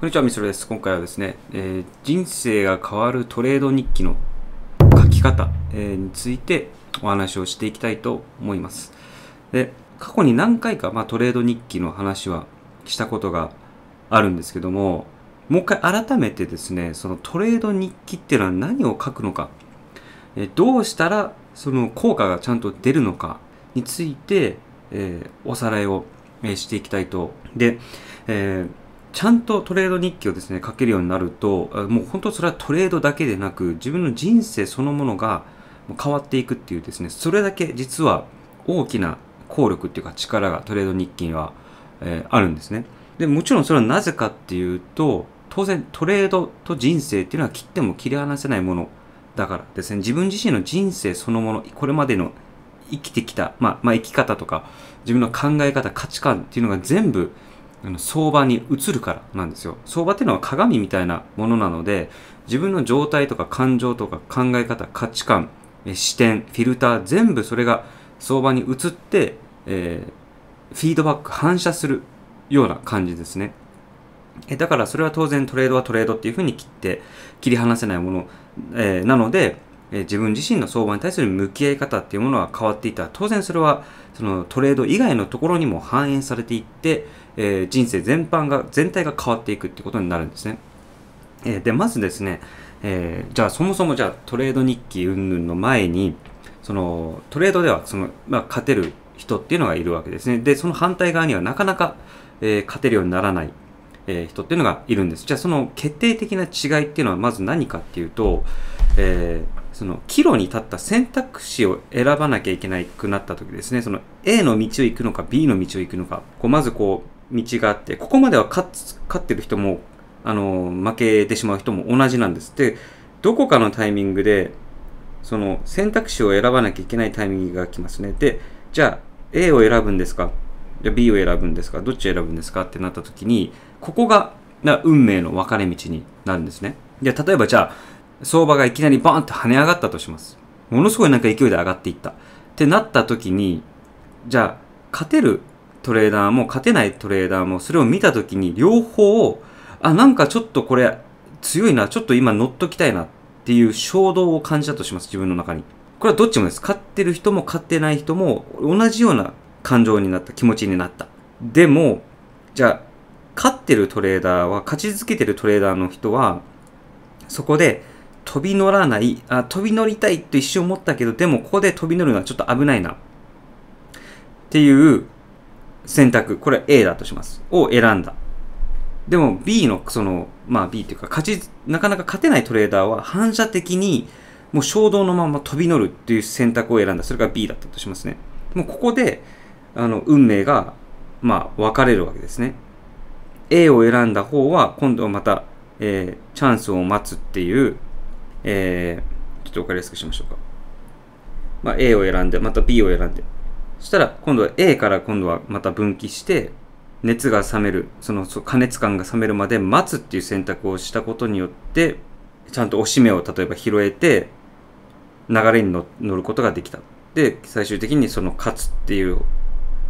こんにちは、みそるです。今回はですね、えー、人生が変わるトレード日記の書き方、えー、についてお話をしていきたいと思います。で、過去に何回か、まあ、トレード日記の話はしたことがあるんですけども、もう一回改めてですね、そのトレード日記っていうのは何を書くのか、えー、どうしたらその効果がちゃんと出るのかについて、えおさらいをしていきたいと。で、えーちゃんとトレード日記をですね書けるようになるともう本当それはトレードだけでなく自分の人生そのものが変わっていくっていうですねそれだけ実は大きな効力っていうか力がトレード日記には、えー、あるんですねでもちろんそれはなぜかっていうと当然トレードと人生っていうのは切っても切り離せないものだからですね自分自身の人生そのものこれまでの生きてきた、まあ、まあ、生き方とか自分の考え方価値観っていうのが全部相場に移るからなんですよ相場っていうのは鏡みたいなものなので自分の状態とか感情とか考え方価値観視点フィルター全部それが相場に移って、えー、フィードバック反射するような感じですねえだからそれは当然トレードはトレードっていうふうに切って切り離せないもの、えー、なので、自分自身の相場に対する向き合い方っていうものは変わっていた当然それはそのトレード以外のところにも反映されていって、えー、人生全般が、全体が変わっていくってことになるんですね。えー、で、まずですね、えー、じゃあそもそもじゃあトレード日記云々の前に、そのトレードではその、まあ、勝てる人っていうのがいるわけですね。で、その反対側にはなかなか、えー、勝てるようにならない、えー、人っていうのがいるんです。じゃあその決定的な違いっていうのはまず何かっていうと、えー、その岐路に立った選択肢を選ばなきゃいけなくなった時ですね、その A の道を行くのか B の道を行くのか、こうまずこう、道があって、ここまでは勝勝ってる人も、あの、負けてしまう人も同じなんです。で、どこかのタイミングで、その選択肢を選ばなきゃいけないタイミングが来ますね。で、じゃあ A を選ぶんですかじゃあ B を選ぶんですかどっち選ぶんですかってなった時に、ここがな運命の分かれ道になるんですね。で、例えばじゃあ、相場がいきなりバーンって跳ね上がったとします。ものすごいなんか勢いで上がっていった。ってなった時に、じゃあ、勝てるトレーダーも勝てないトレーダーもそれを見た時に両方あなんかちょっとこれ強いなちょっと今乗っときたいなっていう衝動を感じたとします自分の中にこれはどっちもです勝ってる人も勝ってない人も同じような感情になった気持ちになったでもじゃあ勝ってるトレーダーは勝ち続けてるトレーダーの人はそこで飛び乗らないあ飛び乗りたいと一瞬思ったけどでもここで飛び乗るのはちょっと危ないなっていう選択、これ A だとします。を選んだ。でも B の、その、まあ B っていうか、勝ち、なかなか勝てないトレーダーは反射的に、もう衝動のまま飛び乗るっていう選択を選んだ。それが B だったとしますね。もうここで、あの、運命が、まあ、分かれるわけですね。A を選んだ方は、今度はまた、えー、チャンスを待つっていう、えー、ちょっと分かりやすくしましょうか。まあ、A を選んで、また B を選んで、そしたら今度は A から今度はまた分岐して熱が冷めるその加熱感が冷めるまで待つっていう選択をしたことによってちゃんと押し目を例えば拾えて流れに乗ることができたで最終的にその勝つっていう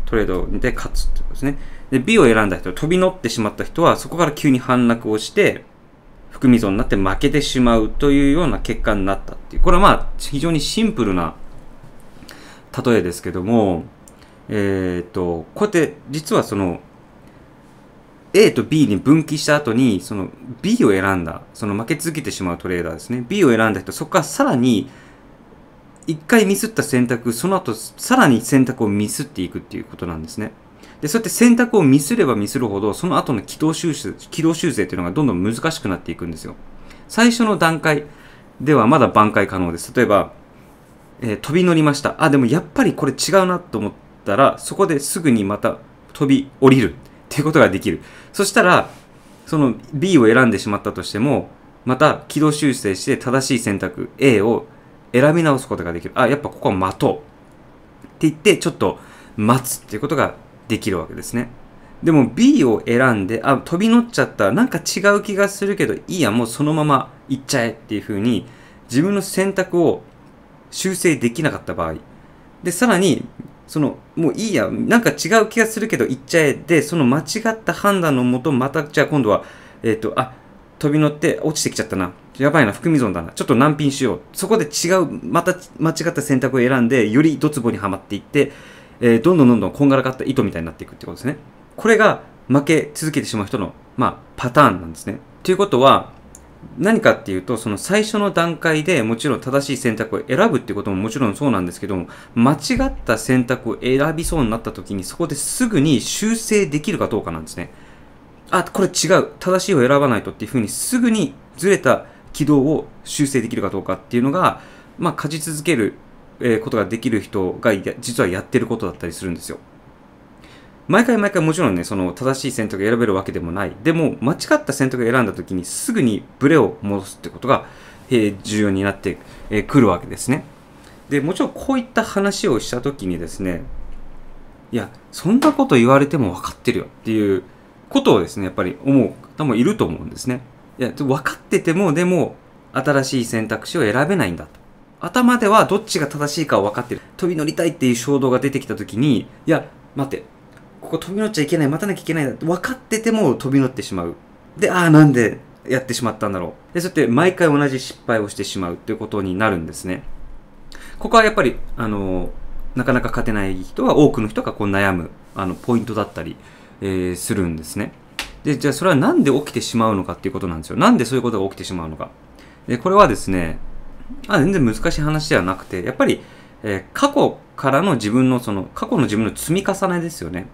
トレードで勝つってことですねで B を選んだ人飛び乗ってしまった人はそこから急に反落をして含み損になって負けてしまうというような結果になったっていうこれはまあ非常にシンプルな例えですけども、えっ、ー、と、こうやって実はその A と B に分岐した後に、その B を選んだ、その負け続けてしまうトレーダーですね。B を選んだ人、そこからさらに、一回ミスった選択、その後、さらに選択をミスっていくっていうことなんですね。で、そうやって選択をミスればミスるほど、その後の軌道修正、軌道修正っていうのがどんどん難しくなっていくんですよ。最初の段階ではまだ挽回可能です。例えば、えー、飛び乗りました。あ、でもやっぱりこれ違うなと思ったら、そこですぐにまた飛び降りるっていうことができる。そしたら、その B を選んでしまったとしても、また軌道修正して正しい選択 A を選び直すことができる。あ、やっぱここは待とう。って言って、ちょっと待つっていうことができるわけですね。でも B を選んで、あ、飛び乗っちゃった。なんか違う気がするけど、いいや、もうそのまま行っちゃえっていうふうに、自分の選択を修正できなかった場合。で、さらに、その、もういいや、なんか違う気がするけど言っちゃえで、その間違った判断のもと、また、じゃあ今度は、えっ、ー、と、あ、飛び乗って落ちてきちゃったな。やばいな、含み損だな。ちょっと難品しよう。そこで違う、また間違った選択を選んで、よりドツボにはまっていって、えー、どんどんどんどんこんがらかった糸みたいになっていくってことですね。これが負け続けてしまう人の、まあ、パターンなんですね。ということは、何かっていうと、その最初の段階でもちろん正しい選択を選ぶってことももちろんそうなんですけども、間違った選択を選びそうになった時に、そこですぐに修正できるかどうかなんですね。あ、これ違う。正しいを選ばないとっていうふうに、すぐにずれた軌道を修正できるかどうかっていうのが、まあ、勝ち続けることができる人が実はやってることだったりするんですよ。毎回毎回もちろんね、その正しい選択を選べるわけでもない。でも、間違った選択を選んだ時にすぐにブレを戻すってことが、え重要になってくるわけですね。で、もちろんこういった話をした時にですね、いや、そんなこと言われても分かってるよっていうことをですね、やっぱり思う方もいると思うんですね。いや、分かってても、でも、新しい選択肢を選べないんだと。頭ではどっちが正しいかは分かってる。飛び乗りたいっていう衝動が出てきた時に、いや、待って、ここ飛び乗っちゃいけない、待たなきゃいけないだって分かってても飛び乗ってしまう。で、ああ、なんでやってしまったんだろう。で、そうやって毎回同じ失敗をしてしまうということになるんですね。ここはやっぱり、あの、なかなか勝てない人は多くの人がこう悩む、あの、ポイントだったり、えー、するんですね。で、じゃあそれは何で起きてしまうのかっていうことなんですよ。なんでそういうことが起きてしまうのか。で、これはですね、あ全然難しい話ではなくて、やっぱり、えー、過去からの自分の、その、過去の自分の積み重ねですよね。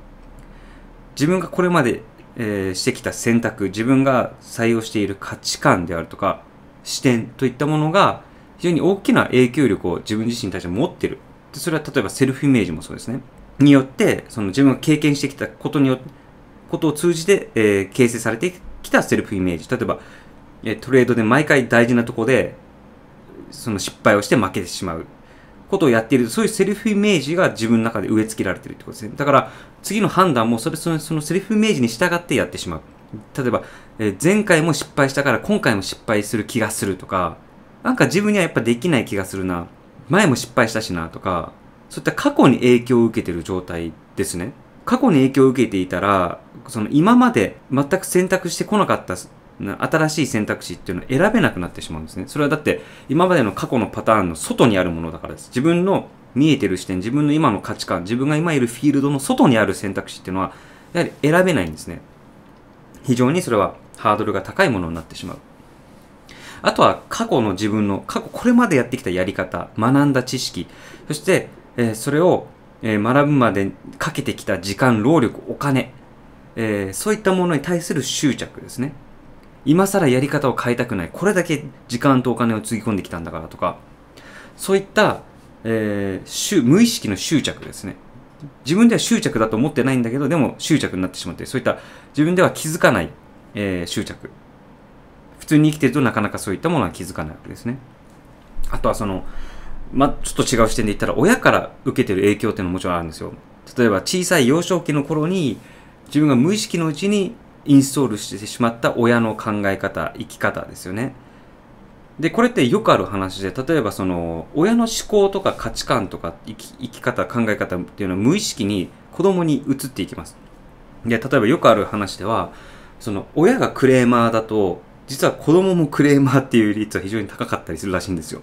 自分がこれまで、えー、してきた選択自分が採用している価値観であるとか視点といったものが非常に大きな影響力を自分自身に対して持ってるでそれは例えばセルフイメージもそうですねによってその自分が経験してきたことによっことを通じて、えー、形成されてきたセルフイメージ例えばトレードで毎回大事なとこでその失敗をして負けてしまうことをやっているそういうセルフイメージが自分の中で植え付けられているってことですね。だから、次の判断もそれそのそのセルフイメージに従ってやってしまう。例えば、えー、前回も失敗したから今回も失敗する気がするとか、なんか自分にはやっぱできない気がするな。前も失敗したしなとか、そういった過去に影響を受けている状態ですね。過去に影響を受けていたら、その今まで全く選択してこなかった新しい選択肢っていうのを選べなくなってしまうんですね。それはだって今までの過去のパターンの外にあるものだからです。自分の見えてる視点、自分の今の価値観、自分が今いるフィールドの外にある選択肢っていうのは、やはり選べないんですね。非常にそれはハードルが高いものになってしまう。あとは過去の自分の、過去これまでやってきたやり方、学んだ知識、そして、えそれを、え学ぶまでかけてきた時間、労力、お金、えそういったものに対する執着ですね。今更やり方を変えたくないこれだけ時間とお金をつぎ込んできたんだからとかそういった、えー、無意識の執着ですね自分では執着だと思ってないんだけどでも執着になってしまってそういった自分では気づかない、えー、執着普通に生きてるとなかなかそういったものは気づかないわけですねあとはそのまちょっと違う視点で言ったら親から受けてる影響っていうのももちろんあるんですよ例えば小さい幼少期の頃に自分が無意識のうちにインストールしてしまった親の考え方、生き方ですよね。で、これってよくある話で、例えばその、親の思考とか価値観とか生き生き方、考え方っていうのは無意識に子供に移っていきます。で、例えばよくある話では、その、親がクレーマーだと、実は子供もクレーマーっていう率は非常に高かったりするらしいんですよ。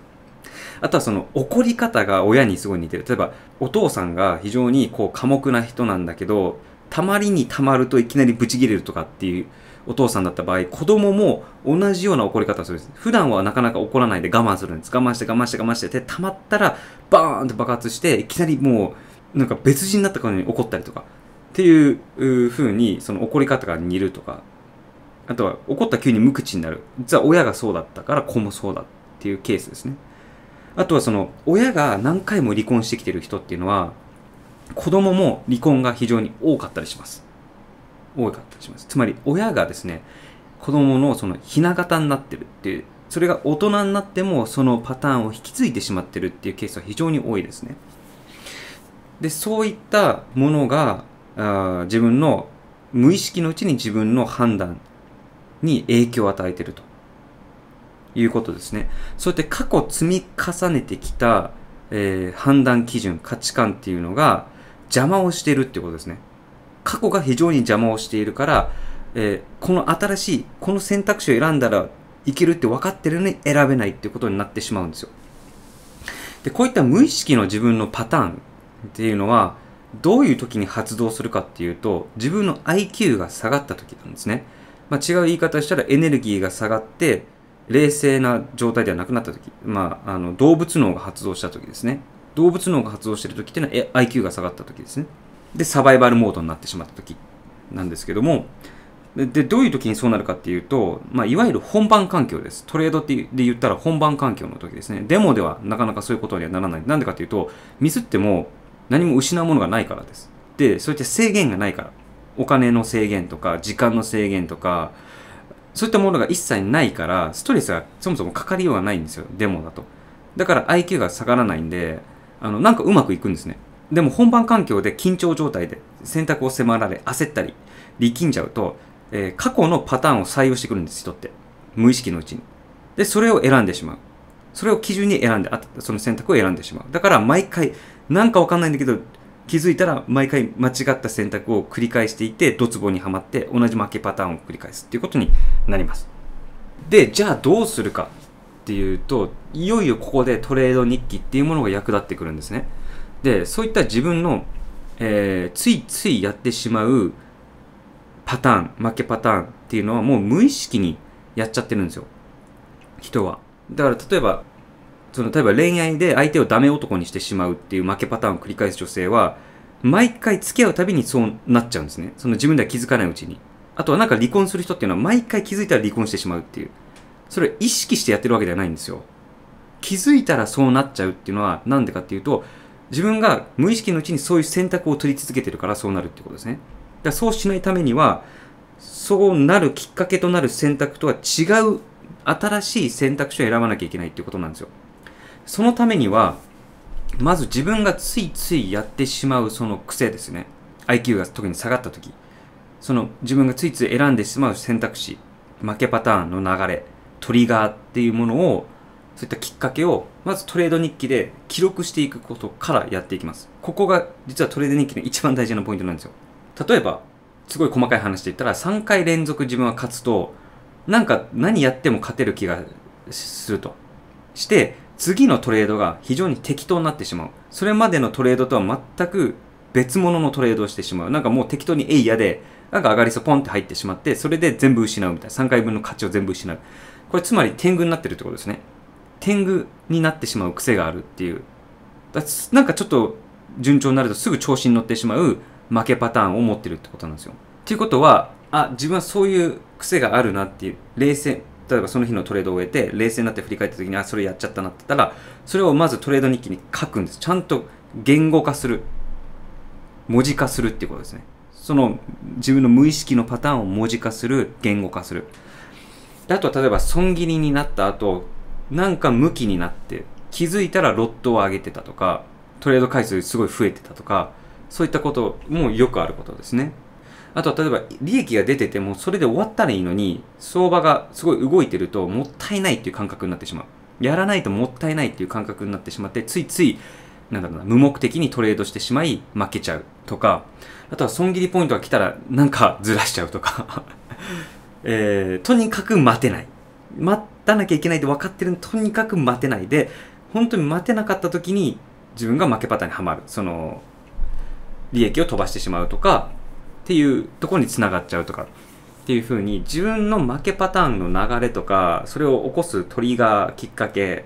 あとはその怒り方が親にすごい似てる。例えば、お父さんが非常にこう寡黙な人なんだけど、たまりにたまるといきなりブチギレるとかっていうお父さんだった場合、子供も同じような怒り方をするんです。普段はなかなか怒らないで我慢するんです。我慢して我慢して我慢してて、たまったらバーンと爆発して、いきなりもう、なんか別人になったかのように怒ったりとか、っていう風に、その怒り方が似るとか、あとは怒った急に無口になる。実は親がそうだったから子もそうだっていうケースですね。あとはその、親が何回も離婚してきてる人っていうのは、子供も離婚が非常に多かったりします。多かったりします。つまり親がですね、子供のそのひな形になってるっていう、それが大人になってもそのパターンを引き継いでしまってるっていうケースは非常に多いですね。で、そういったものが、あ自分の無意識のうちに自分の判断に影響を与えてるということですね。そうやって過去積み重ねてきた、えー、判断基準、価値観っていうのが、邪魔をしているってことですね。過去が非常に邪魔をしているから、えー、この新しい、この選択肢を選んだらいけるって分かってるのに選べないってことになってしまうんですよ。で、こういった無意識の自分のパターンっていうのは、どういう時に発動するかっていうと、自分の IQ が下がった時なんですね。まあ、違う言い方したらエネルギーが下がって、冷静な状態ではなくなった時、まあ、あの動物脳が発動した時ですね。動物脳が発動してる時っていうのは IQ が下がった時ですね。で、サバイバルモードになってしまった時なんですけども、で、どういう時にそうなるかっていうと、まあ、いわゆる本番環境です。トレードってで言ったら本番環境の時ですね。デモではなかなかそういうことにはならない。なんでかっていうと、ミスっても何も失うものがないからです。で、そういった制限がないから。お金の制限とか、時間の制限とか、そういったものが一切ないから、ストレスがそもそもかかりようがないんですよ。デモだと。だから IQ が下がらないんで、あのなんかうまくいくんですねでも本番環境で緊張状態で選択を迫られ焦ったり力んじゃうと、えー、過去のパターンを採用してくるんです人って無意識のうちにでそれを選んでしまうそれを基準に選んであその選択を選んでしまうだから毎回なんかわかんないんだけど気づいたら毎回間違った選択を繰り返していてドツボにはまって同じ負けパターンを繰り返すっていうことになりますでじゃあどうするかっていうといよいよここでトレード日記っていうものが役立ってくるんですねでそういった自分の、えー、ついついやってしまうパターン負けパターンっていうのはもう無意識にやっちゃってるんですよ人はだから例えばその例えば恋愛で相手をダメ男にしてしまうっていう負けパターンを繰り返す女性は毎回付き合うたびにそうなっちゃうんですねその自分では気づかないうちにあとはなんか離婚する人っていうのは毎回気づいたら離婚してしまうっていうそれ意識してやってるわけではないんですよ。気づいたらそうなっちゃうっていうのは何でかっていうと、自分が無意識のうちにそういう選択を取り続けてるからそうなるってことですね。だからそうしないためには、そうなるきっかけとなる選択とは違う新しい選択肢を選ばなきゃいけないっていうことなんですよ。そのためには、まず自分がついついやってしまうその癖ですね。IQ が特に下がった時。その自分がついつい選んでしまう選択肢、負けパターンの流れ。トリガーっていうものをそういったきっかけをまずトレード日記で記録していくことからやっていきますここが実はトレード日記の一番大事なポイントなんですよ例えばすごい細かい話で言ったら3回連続自分は勝つとなんか何やっても勝てる気がするとして次のトレードが非常に適当になってしまうそれまでのトレードとは全く別物のトレードをしてしまうなんかもう適当にえいやでなんか上がりそうポンって入ってしまってそれで全部失うみたいな3回分の価値を全部失うこれつまり天狗になってるってことですね。天狗になってしまう癖があるっていう。なんかちょっと順調になるとすぐ調子に乗ってしまう負けパターンを持ってるってことなんですよ。っていうことは、あ、自分はそういう癖があるなっていう、冷静、例えばその日のトレードを終えて、冷静になって振り返った時に、あ、それやっちゃったなって言ったら、それをまずトレード日記に書くんです。ちゃんと言語化する。文字化するっていうことですね。その自分の無意識のパターンを文字化する、言語化する。あとは例えば損切りになった後、なんか向きになって、気づいたらロットを上げてたとか、トレード回数すごい増えてたとか、そういったこともよくあることですね。あとは例えば利益が出ててもそれで終わったらいいのに相場がすごい動いてるともったいないっていう感覚になってしまう。やらないともったいないっていう感覚になってしまってついついなんだろうな無目的にトレードしてしまい負けちゃうとかあとは損切りポイントが来たらなんかずらしちゃうとかえー、とにかく待てない。待たなきゃいけないって分かってるのとにかく待てないで、本当に待てなかった時に自分が負けパターンにはまる。その、利益を飛ばしてしまうとか、っていうところにつながっちゃうとか、っていうふうに自分の負けパターンの流れとか、それを起こすトリガー、きっかけ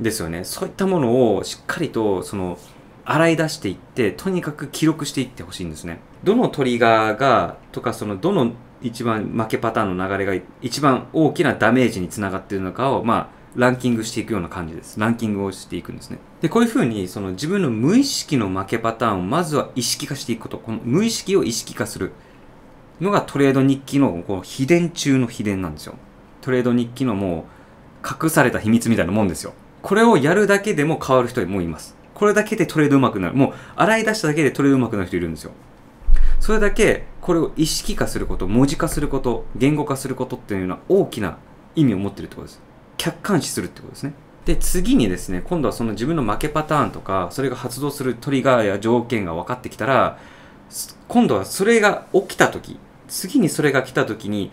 ですよね。そういったものをしっかりと、その、洗い出していって、とにかく記録していってほしいんですね。どのトリガーが、とか、その、どの一番負けパターンの流れが一番大きなダメージにつながっているのかを、まあ、ランキングしていくような感じです。ランキングをしていくんですね。で、こういうふうに、その自分の無意識の負けパターンをまずは意識化していくこと。この無意識を意識化するのがトレード日記のこの秘伝中の秘伝なんですよ。トレード日記のもう隠された秘密みたいなもんですよ。これをやるだけでも変わる人もいます。これだけでトレード上手くなる。もう洗い出しただけでトレード上手くなる人いるんですよ。それだけこれを意識化すること文字化すること言語化することっていうのは大きな意味を持ってるってことです客観視するってことですねで次にですね今度はその自分の負けパターンとかそれが発動するトリガーや条件が分かってきたら今度はそれが起きた時次にそれが来た時に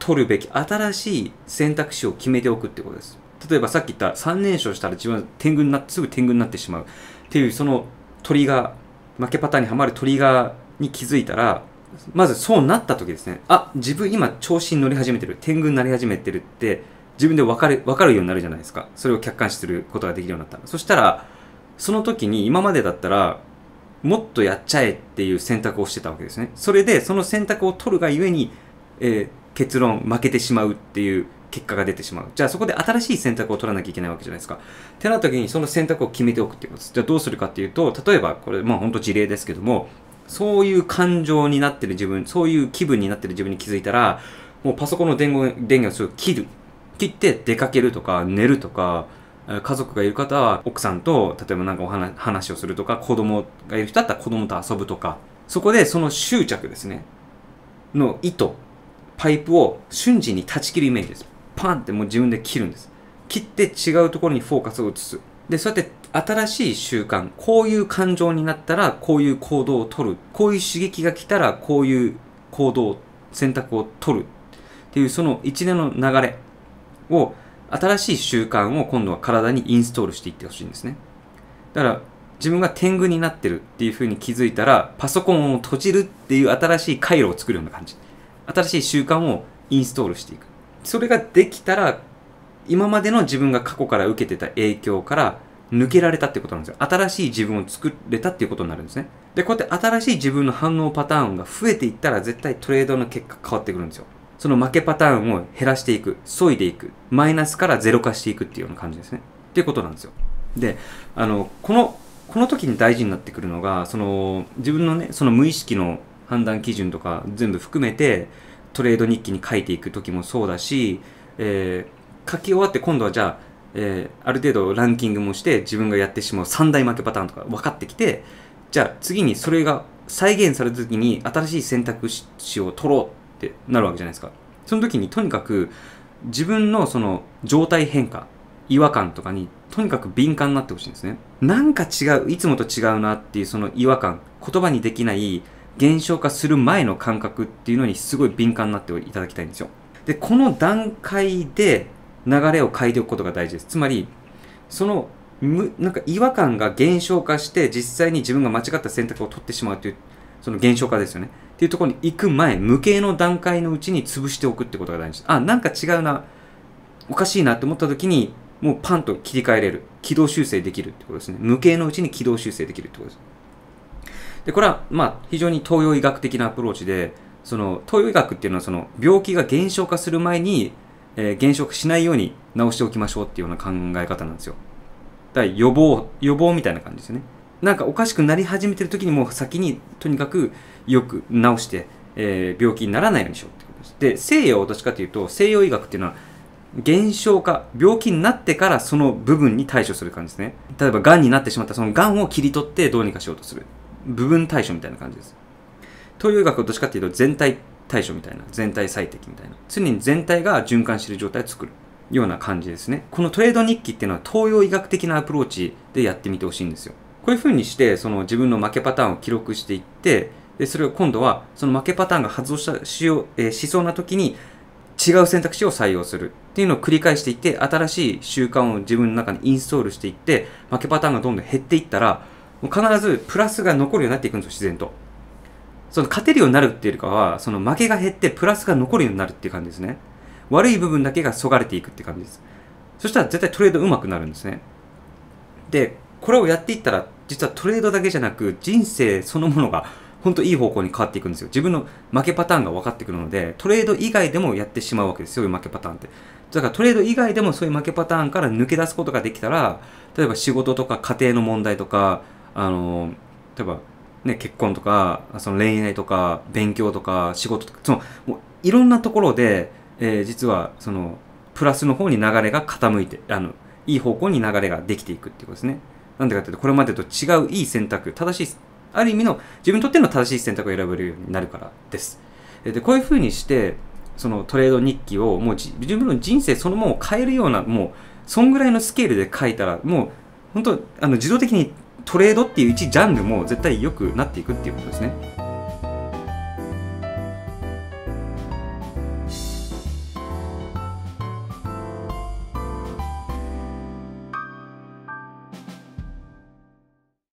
取るべき新しい選択肢を決めておくってことです例えばさっき言った3連勝したら自分は天狗になってすぐ天狗になってしまうっていうそのトリガー負けパターンにはまるトリガーに気づいたら、まずそうなった時ですね、あ、自分今調子に乗り始めてる、天狗になり始めてるって、自分で分かる、分かるようになるじゃないですか。それを客観視することができるようになった。そしたら、その時に今までだったら、もっとやっちゃえっていう選択をしてたわけですね。それで、その選択を取るがゆえに、えー、結論、負けてしまうっていう結果が出てしまう。じゃあそこで新しい選択を取らなきゃいけないわけじゃないですか。ってなった時にその選択を決めておくっていうことです。じゃあどうするかっていうと、例えばこれ、まあ本当事例ですけども、そういう感情になってる自分、そういう気分になってる自分に気づいたら、もうパソコンの電源電源を切る。切って出かけるとか、寝るとか、家族がいる方は奥さんと、例えば何かお話をするとか、子供がいる人だったら子供と遊ぶとか、そこでその執着ですね、の糸、パイプを瞬時に断ち切るイメージです。パンってもう自分で切るんです。切って違うところにフォーカスを移す。で、そうやって新しい習慣、こういう感情になったらこういう行動をとる、こういう刺激が来たらこういう行動、選択をとるっていうその一連の流れを、新しい習慣を今度は体にインストールしていってほしいんですね。だから自分が天狗になってるっていうふうに気づいたら、パソコンを閉じるっていう新しい回路を作るような感じ。新しい習慣をインストールしていく。それができたら、今までの自分が過去から受けてた影響から抜けられたってことなんですよ。新しい自分を作れたっていうことになるんですね。で、こうやって新しい自分の反応パターンが増えていったら絶対トレードの結果変わってくるんですよ。その負けパターンを減らしていく、削いでいく、マイナスからゼロ化していくっていうような感じですね。っていうことなんですよ。で、あの、この、この時に大事になってくるのが、その、自分のね、その無意識の判断基準とか全部含めて、トレード日記に書いていく時もそうだし、えー、書き終わって今度はじゃあ、えー、ある程度ランキングもして自分がやってしまう3大負けパターンとか分かってきてじゃあ次にそれが再現された時に新しい選択肢を取ろうってなるわけじゃないですかその時にとにかく自分のその状態変化違和感とかにとにかく敏感になってほしいんですねなんか違ういつもと違うなっていうその違和感言葉にできない現象化する前の感覚っていうのにすごい敏感になっていただきたいんですよでこの段階で流れを変えておくことが大事です。つまり、そのむなんか違和感が減少化して実際に自分が間違った選択を取ってしまうというその減少化ですよねっていうところに行く前無形の段階のうちに潰しておくってことが大事ですあなんか違うなおかしいなって思った時にもうパンと切り替えれる軌道修正できるってことですね無形のうちに軌道修正できるってことですでこれはまあ非常に東洋医学的なアプローチでその東洋医学っていうのはその病気が減少化する前にえー、減しないように直しておきましょうっていうような考え方なんですよ。だから予防、予防みたいな感じですよね。なんかおかしくなり始めてる時にもう先にとにかくよく直して、えー、病気にならないようにしようってことです。で、西洋はどっちかというと、西洋医学っていうのは減少化、病気になってからその部分に対処する感じですね。例えば、癌になってしまったその癌を切り取ってどうにかしようとする。部分対処みたいな感じです。東洋医学はどっちかっていうと全体対処みたいな、全体最適みたいな、常に全体が循環している状態を作るような感じですね。このトレード日記っていうのは東洋医学的なアプローチでやってみてほしいんですよ。こういう風にして、その自分の負けパターンを記録していって、で、それを今度は、その負けパターンが発動した、しよう、えー、しそうな時に、違う選択肢を採用するっていうのを繰り返していって、新しい習慣を自分の中にインストールしていって、負けパターンがどんどん減っていったら、もう必ずプラスが残るようになっていくんですよ、自然と。その勝てるようになるっていうよりかは、その負けが減ってプラスが残るようになるっていう感じですね。悪い部分だけがそがれていくって感じです。そしたら絶対トレードうまくなるんですね。で、これをやっていったら、実はトレードだけじゃなく、人生そのものが本当いい方向に変わっていくんですよ。自分の負けパターンが分かってくるので、トレード以外でもやってしまうわけですよ、そういう負けパターンって。だからトレード以外でもそういう負けパターンから抜け出すことができたら、例えば仕事とか家庭の問題とか、あの、例えばね、結婚とか、その恋愛とか、勉強とか、仕事とか、その、もういろんなところで、えー、実は、その、プラスの方に流れが傾いて、あの、いい方向に流れができていくっていうことですね。なんでかっていうと、これまでと違ういい選択、正しい、ある意味の、自分にとっての正しい選択を選べるようになるからです。で、こういうふうにして、そのトレード日記を、もう自分の人生そのものを変えるような、もう、そんぐらいのスケールで書いたら、もう、本当あの、自動的にトレードっていう一ジャンルも絶対良くなっていくっていうことですね。